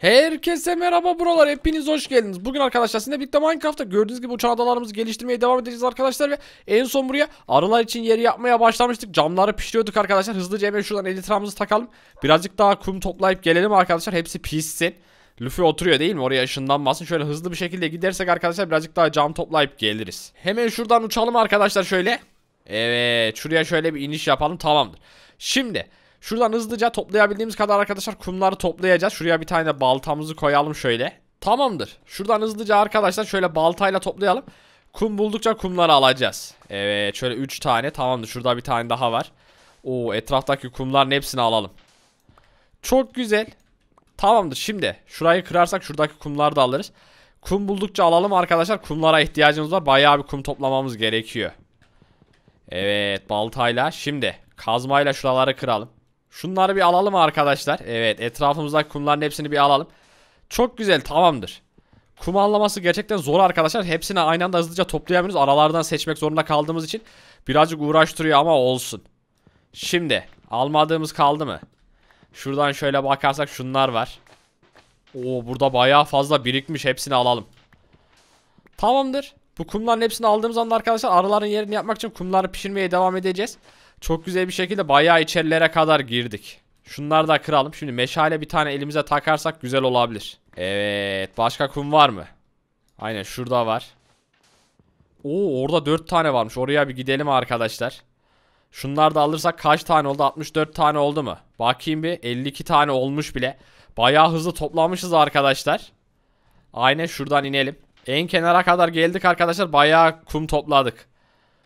Herkese merhaba buralar hepiniz hoş geldiniz. Bugün arkadaşlar sizinle birlikte Minecraft'ta gördüğünüz gibi uçan adalarımızı geliştirmeye devam edeceğiz arkadaşlar ve en son buraya arılar için yeri yapmaya başlamıştık. Camları pişiriyorduk arkadaşlar. Hızlıca hemen şuradan elitramızı takalım. Birazcık daha kum toplayıp gelelim arkadaşlar. Hepsi pissin. Luffy oturuyor değil mi? Oraya ışınlanmasın. Şöyle hızlı bir şekilde gidersek arkadaşlar birazcık daha cam toplayıp geliriz. Hemen şuradan uçalım arkadaşlar şöyle. Evet şuraya şöyle bir iniş yapalım tamamdır. Şimdi Şuradan hızlıca toplayabildiğimiz kadar arkadaşlar kumları toplayacağız. Şuraya bir tane baltamızı koyalım şöyle. Tamamdır. Şuradan hızlıca arkadaşlar şöyle baltayla toplayalım. Kum buldukça kumları alacağız. Evet şöyle 3 tane tamamdır. Şurada bir tane daha var. Oo etraftaki kumların hepsini alalım. Çok güzel. Tamamdır şimdi. Şurayı kırarsak şuradaki kumları da alırız. Kum buldukça alalım arkadaşlar. Kumlara ihtiyacımız var. Bayağı bir kum toplamamız gerekiyor. Evet baltayla. Şimdi kazmayla şuraları kıralım. Şunları bir alalım arkadaşlar. Evet etrafımızdaki kumların hepsini bir alalım. Çok güzel tamamdır. Kum anlaması gerçekten zor arkadaşlar. Hepsini aynı anda hızlıca toplayamıyoruz. Aralardan seçmek zorunda kaldığımız için birazcık uğraştırıyor ama olsun. Şimdi almadığımız kaldı mı? Şuradan şöyle bakarsak şunlar var. Oo burada bayağı fazla birikmiş. Hepsini alalım. Tamamdır. Bu kumların hepsini aldığımız anda arkadaşlar araların yerini yapmak için kumları pişirmeye devam edeceğiz. Çok güzel bir şekilde bayağı içerilere kadar girdik. Şunları da kıralım. Şimdi meşale bir tane elimize takarsak güzel olabilir. Evet. Başka kum var mı? Aynen şurada var. Oo orada 4 tane varmış. Oraya bir gidelim arkadaşlar. Şunlar da alırsak kaç tane oldu? 64 tane oldu mu? Bakayım bir 52 tane olmuş bile. Bayağı hızlı toplamışız arkadaşlar. Aynen şuradan inelim. En kenara kadar geldik arkadaşlar. Bayağı kum topladık.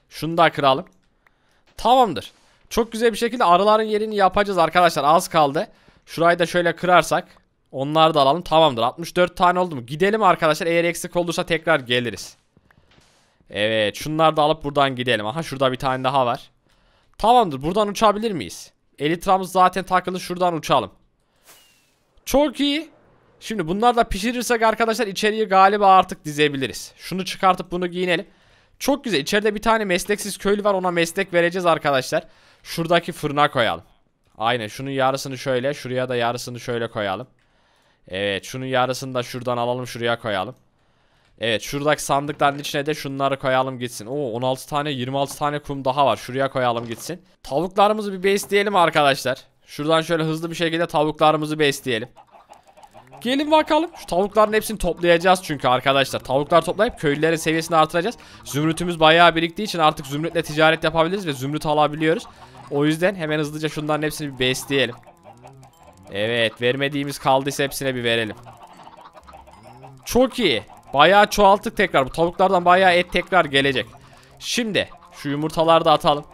Şunu da kıralım. Tamamdır. Çok güzel bir şekilde arıların yerini yapacağız arkadaşlar. Az kaldı. Şurayı da şöyle kırarsak. Onları da alalım. Tamamdır. 64 tane oldu mu? Gidelim arkadaşlar. Eğer eksik olursa tekrar geliriz. Evet. Şunları da alıp buradan gidelim. Aha şurada bir tane daha var. Tamamdır. Buradan uçabilir miyiz? Elitramız zaten takılı. Şuradan uçalım. Çok iyi. Şimdi bunlar da pişirirsek arkadaşlar içeriği galiba artık dizebiliriz. Şunu çıkartıp bunu giyinelim. Çok güzel. İçeride bir tane mesleksiz köylü var. Ona meslek vereceğiz arkadaşlar. Şuradaki fırına koyalım. Aynen. Şunun yarısını şöyle. Şuraya da yarısını şöyle koyalım. Evet. Şunun yarısını da şuradan alalım. Şuraya koyalım. Evet. Şuradaki sandıkların içine de şunları koyalım gitsin. Oo 16 tane 26 tane kum daha var. Şuraya koyalım gitsin. Tavuklarımızı bir besleyelim arkadaşlar. Şuradan şöyle hızlı bir şekilde tavuklarımızı besleyelim. Gelin bakalım. Şu tavukların hepsini toplayacağız çünkü arkadaşlar. Tavuklar toplayıp köylülerin seviyesini artıracağız. Zümrütümüz bayağı biriktiği için artık zümrütle ticaret yapabiliriz ve zümrüt alabiliyoruz. O yüzden hemen hızlıca şunların hepsini bir besleyelim. Evet vermediğimiz kaldıysa hepsine bir verelim. Çok iyi. Bayağı çoğalttık tekrar. Bu tavuklardan bayağı et tekrar gelecek. Şimdi şu yumurtaları da atalım.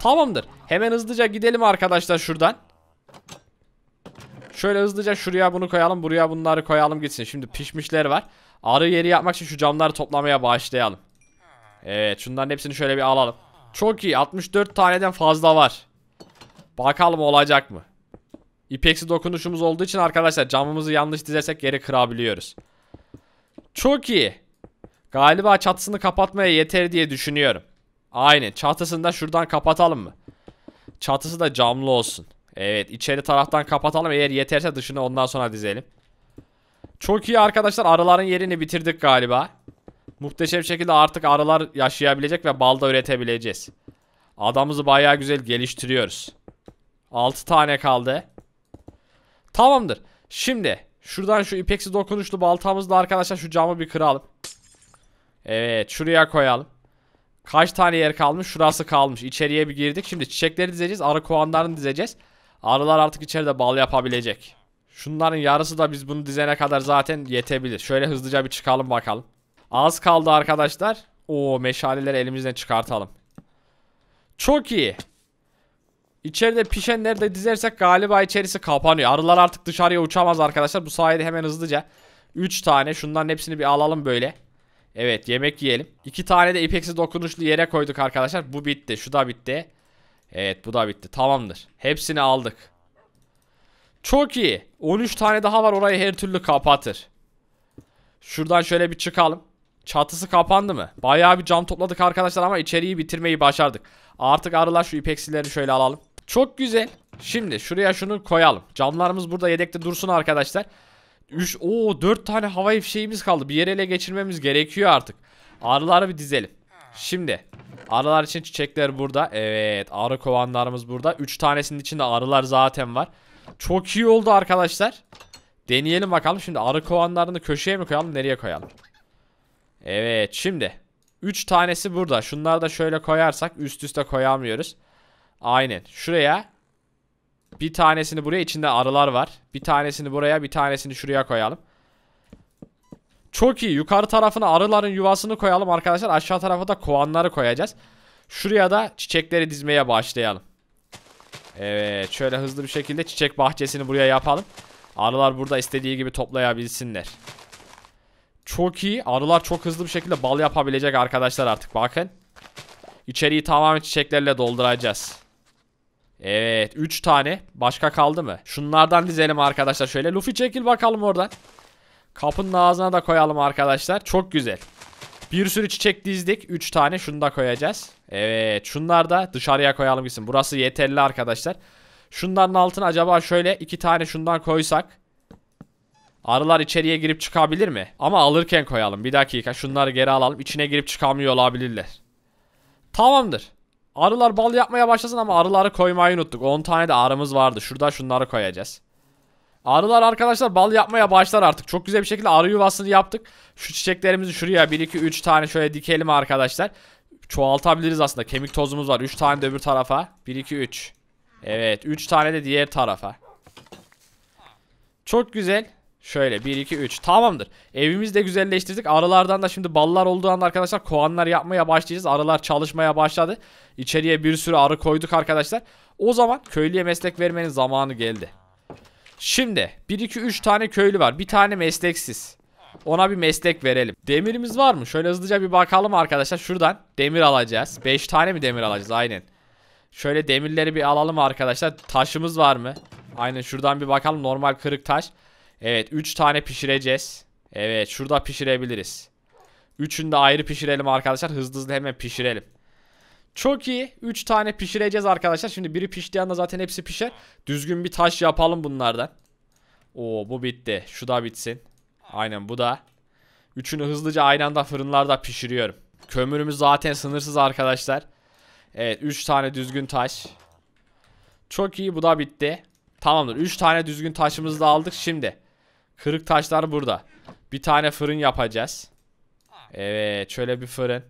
Tamamdır. Hemen hızlıca gidelim arkadaşlar şuradan. Şöyle hızlıca şuraya bunu koyalım buraya bunları koyalım gitsin. Şimdi pişmişler var. Arı yeri yapmak için şu camları toplamaya başlayalım. Evet şunların hepsini şöyle bir alalım. Çok iyi 64 taneden fazla var. Bakalım olacak mı? İpeksi dokunuşumuz olduğu için arkadaşlar camımızı yanlış dizersek geri kırabiliyoruz. Çok iyi. Galiba çatısını kapatmaya yeter diye düşünüyorum. Aynen çatısını da şuradan kapatalım mı? Çatısı da camlı olsun. Evet içeri taraftan kapatalım. Eğer yeterse dışını ondan sonra dizelim. Çok iyi arkadaşlar arıların yerini bitirdik galiba. Muhteşem şekilde artık arılar yaşayabilecek ve bal da üretebileceğiz. Adamımızı baya güzel geliştiriyoruz. 6 tane kaldı. Tamamdır. Şimdi şuradan şu ipeksi dokunuşlu baltamızla arkadaşlar şu camı bir kıralım. Evet şuraya koyalım. Kaç tane yer kalmış? Şurası kalmış. İçeriye bir girdik. Şimdi çiçekleri dizeceğiz. Arı kovanlarını dizeceğiz. Arılar artık içeride bal yapabilecek. Şunların yarısı da biz bunu dizene kadar zaten yetebilir. Şöyle hızlıca bir çıkalım bakalım. Az kaldı arkadaşlar. O meşaleleri elimizden çıkartalım. Çok iyi. İçeride pişenleri de dizersek galiba içerisi kapanıyor. Arılar artık dışarıya uçamaz arkadaşlar. Bu sayede hemen hızlıca 3 tane şunların hepsini bir alalım böyle. Evet yemek yiyelim. 2 tane de ipeksi dokunuşlu yere koyduk arkadaşlar. Bu bitti. Şu da bitti. Evet bu da bitti. Tamamdır. Hepsini aldık. Çok iyi. 13 tane daha var orayı her türlü kapatır. Şuradan şöyle bir çıkalım. Çatısı kapandı mı? Bayağı bir cam topladık arkadaşlar ama içeriği bitirmeyi başardık. Artık arılar şu ipeksileri şöyle alalım. Çok güzel. Şimdi şuraya şunu koyalım. Camlarımız burada yedekte dursun arkadaşlar. 3 o 4 tane hava ifşeğimiz kaldı. Bir yere ele geçirmemiz gerekiyor artık. Arıları bir dizelim. Şimdi arılar için çiçekler burada. Evet arı kovanlarımız burada. 3 tanesinin içinde arılar zaten var. Çok iyi oldu arkadaşlar. Deneyelim bakalım. Şimdi arı kovanlarını köşeye mi koyalım nereye koyalım? Evet şimdi 3 tanesi burada. Şunları da şöyle koyarsak üst üste koyamıyoruz. Aynen. Şuraya bir tanesini buraya içinde arılar var. Bir tanesini buraya bir tanesini şuraya koyalım. Çok iyi. Yukarı tarafına arıların yuvasını koyalım arkadaşlar. Aşağı tarafa da kovanları koyacağız. Şuraya da çiçekleri dizmeye başlayalım. Evet. Şöyle hızlı bir şekilde çiçek bahçesini buraya yapalım. Arılar burada istediği gibi toplayabilsinler. Çok iyi. Arılar çok hızlı bir şekilde bal yapabilecek arkadaşlar artık. Bakın. İçeriği tamamen çiçeklerle dolduracağız. Evet. 3 tane. Başka kaldı mı? Şunlardan dizelim arkadaşlar. Şöyle Luffy çekil bakalım oradan. Kapının ağzına da koyalım arkadaşlar. Çok güzel. Bir sürü çiçek dizdik. 3 tane şunu da koyacağız. Evet şunlar da dışarıya koyalım gitsin. Burası yeterli arkadaşlar. Şunların altına acaba şöyle 2 tane şundan koysak. Arılar içeriye girip çıkabilir mi? Ama alırken koyalım. Bir dakika şunları geri alalım. İçine girip çıkamıyor olabilirler. Tamamdır. Arılar bal yapmaya başlasın ama arıları koymayı unuttuk. 10 tane de arımız vardı. Şurada şunları koyacağız. Arılar arkadaşlar bal yapmaya başlar artık. Çok güzel bir şekilde arı yuvasını yaptık. Şu çiçeklerimizi şuraya 1 2 3 tane şöyle dikelim arkadaşlar. Çoğaltabiliriz aslında. Kemik tozumuz var. 3 tane de öbür tarafa. 1 2 3. Evet, 3 tane de diğer tarafa. Çok güzel. Şöyle 1 2 3 tamamdır. Evimizi de güzelleştirdik. Arılardan da şimdi ballar olduğu anda arkadaşlar kovanlar yapmaya başlayacağız. Arılar çalışmaya başladı. İçeriye bir sürü arı koyduk arkadaşlar. O zaman köylüye meslek vermenin zamanı geldi. Şimdi 1 2 3 tane köylü var. Bir tane mesleksiz. Ona bir meslek verelim. Demirimiz var mı? Şöyle hızlıca bir bakalım arkadaşlar. Şuradan demir alacağız. 5 tane mi demir alacağız? Aynen. Şöyle demirleri bir alalım arkadaşlar. Taşımız var mı? Aynen şuradan bir bakalım. Normal kırık taş. Evet 3 tane pişireceğiz. Evet şurada pişirebiliriz. Üçünü de ayrı pişirelim arkadaşlar. Hızlı hızlı hemen pişirelim. Çok iyi. 3 tane pişireceğiz arkadaşlar. Şimdi biri piştiği anda zaten hepsi pişer. Düzgün bir taş yapalım bunlardan. Oo bu bitti. Şu da bitsin. Aynen bu da. Üçünü hızlıca aynı anda fırınlarda pişiriyorum. Kömürümüz zaten sınırsız arkadaşlar. Evet 3 tane düzgün taş. Çok iyi bu da bitti. Tamamdır 3 tane düzgün taşımızı da aldık şimdi. Kırık taşlar burada. Bir tane fırın yapacağız. Evet şöyle bir fırın.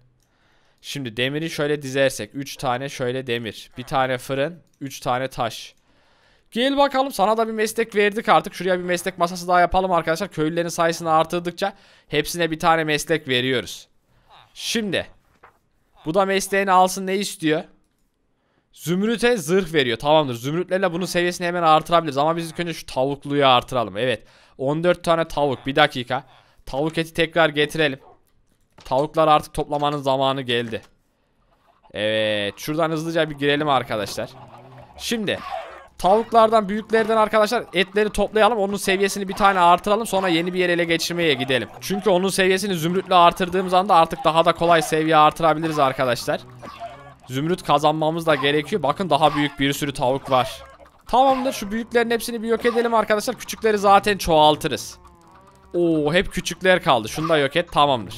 Şimdi demiri şöyle dizersek. 3 tane şöyle demir. Bir tane fırın. 3 tane taş. Gel bakalım sana da bir meslek verdik artık. Şuraya bir meslek masası daha yapalım arkadaşlar. Köylülerin sayısını artırdıkça hepsine bir tane meslek veriyoruz. Şimdi. Bu da mesleğini alsın ne istiyor? Zümrüt'e zırh veriyor. Tamamdır. Zümrütlerle bunun seviyesini hemen artırabiliriz. Ama biz önce şu tavukluyu artıralım. Evet. 14 tane tavuk. Bir dakika. Tavuk eti tekrar getirelim. Tavuklar artık toplamanın zamanı geldi. Evet. Şuradan hızlıca bir girelim arkadaşlar. Şimdi tavuklardan büyüklerden arkadaşlar etleri toplayalım. Onun seviyesini bir tane artıralım. Sonra yeni bir yere ele geçirmeye gidelim. Çünkü onun seviyesini zümrütle artırdığımız anda artık daha da kolay seviye artırabiliriz arkadaşlar. Zümrüt kazanmamız da gerekiyor. Bakın daha büyük bir sürü tavuk var. Tamamdır şu büyüklerin hepsini bir yok edelim arkadaşlar. Küçükleri zaten çoğaltırız. Oo hep küçükler kaldı. Şunu da yok et tamamdır.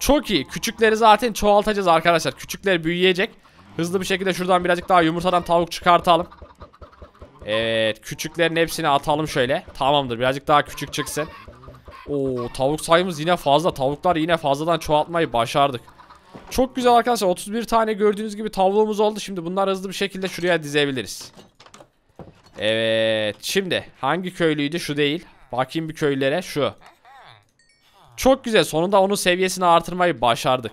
Çok iyi. Küçükleri zaten çoğaltacağız arkadaşlar. Küçükler büyüyecek. Hızlı bir şekilde şuradan birazcık daha yumurtadan tavuk çıkartalım. Evet. Küçüklerin hepsini atalım şöyle. Tamamdır. Birazcık daha küçük çıksın. Oo, tavuk sayımız yine fazla. Tavuklar yine fazladan çoğaltmayı başardık. Çok güzel arkadaşlar. 31 tane gördüğünüz gibi tavuğumuz oldu. Şimdi bunlar hızlı bir şekilde şuraya dizebiliriz. Evet. Şimdi hangi köylüydü? Şu değil. Bakayım bir köylülere. Şu. Çok güzel. Sonunda onun seviyesini artırmayı başardık.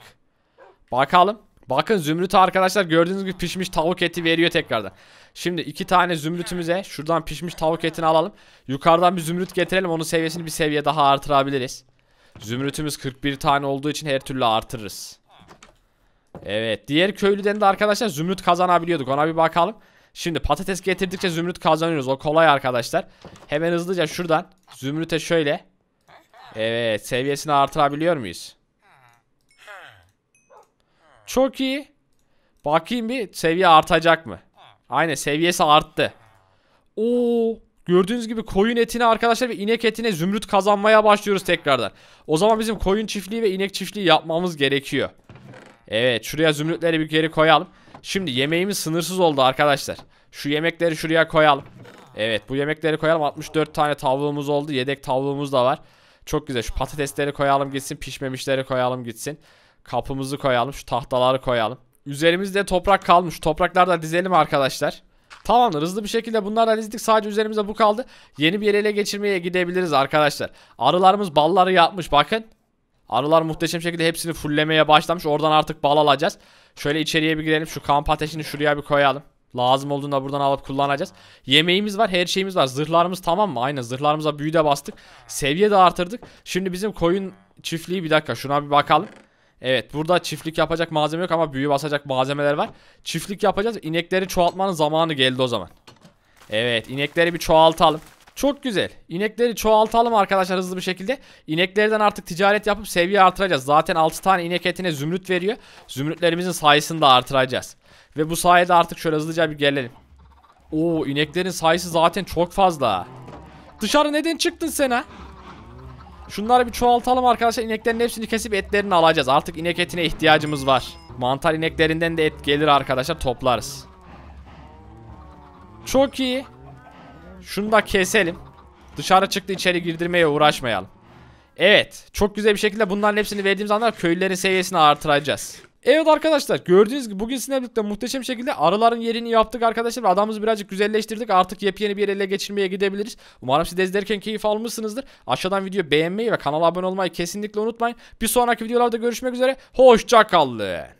Bakalım. Bakın zümrüt arkadaşlar gördüğünüz gibi pişmiş tavuk eti veriyor tekrardan. Şimdi iki tane zümrütümüze şuradan pişmiş tavuk etini alalım. Yukarıdan bir zümrüt getirelim. Onun seviyesini bir seviye daha artırabiliriz. Zümrütümüz 41 tane olduğu için her türlü artırırız. Evet. Diğer köylüden de arkadaşlar zümrüt kazanabiliyorduk. Ona bir bakalım. Şimdi patates getirdikçe zümrüt kazanıyoruz. O kolay arkadaşlar. Hemen hızlıca şuradan zümrüte şöyle Evet seviyesini artırabiliyor muyuz? Çok iyi. Bakayım bir seviye artacak mı? Aynen seviyesi arttı. Oo, gördüğünüz gibi koyun etine arkadaşlar ve inek etine zümrüt kazanmaya başlıyoruz tekrardan. O zaman bizim koyun çiftliği ve inek çiftliği yapmamız gerekiyor. Evet şuraya zümrütleri bir geri koyalım. Şimdi yemeğimiz sınırsız oldu arkadaşlar. Şu yemekleri şuraya koyalım. Evet bu yemekleri koyalım. 64 tane tavuğumuz oldu. Yedek tavuğumuz da var. Çok güzel. Şu patatesleri koyalım gitsin. Pişmemişleri koyalım gitsin. Kapımızı koyalım. Şu tahtaları koyalım. Üzerimizde toprak kalmış. Topraklar da dizelim arkadaşlar. Tamamdır. Hızlı bir şekilde bunlarla dizdik. Sadece üzerimizde bu kaldı. Yeni bir yere ele geçirmeye gidebiliriz arkadaşlar. Arılarımız balları yapmış. Bakın. Arılar muhteşem şekilde hepsini fulllemeye başlamış. Oradan artık bal alacağız. Şöyle içeriye bir girelim. Şu kamp ateşini şuraya bir koyalım. Lazım olduğunda buradan alıp kullanacağız. Yemeğimiz var, her şeyimiz var. Zırhlarımız tamam mı? Aynen zırhlarımıza büyü de bastık. Seviye de artırdık. Şimdi bizim koyun çiftliği bir dakika şuna bir bakalım. Evet burada çiftlik yapacak malzeme yok ama büyü basacak malzemeler var. Çiftlik yapacağız. İnekleri çoğaltmanın zamanı geldi o zaman. Evet inekleri bir çoğaltalım. Çok güzel. İnekleri çoğaltalım arkadaşlar hızlı bir şekilde. İneklerden artık ticaret yapıp seviye artıracağız. Zaten 6 tane inek etine zümrüt veriyor. Zümrütlerimizin sayısını da artıracağız. Ve bu sayede artık şöyle hızlıca bir gelelim. Oo ineklerin sayısı zaten çok fazla. Dışarı neden çıktın sen ha? Şunları bir çoğaltalım arkadaşlar. İneklerin hepsini kesip etlerini alacağız. Artık inek etine ihtiyacımız var. Mantar ineklerinden de et gelir arkadaşlar. Toplarız. Çok iyi. Şunu da keselim. Dışarı çıktı içeri girdirmeye uğraşmayalım. Evet. Çok güzel bir şekilde bunların hepsini verdiğimiz anda köylülerin seviyesini artıracağız. Evet arkadaşlar gördüğünüz gibi bugün sizinle muhteşem şekilde arıların yerini yaptık arkadaşlar. Adamımızı birazcık güzelleştirdik. Artık yepyeni bir ele geçirmeye gidebiliriz. Umarım siz de izlerken keyif almışsınızdır. Aşağıdan video beğenmeyi ve kanala abone olmayı kesinlikle unutmayın. Bir sonraki videolarda görüşmek üzere. Hoşçakalın.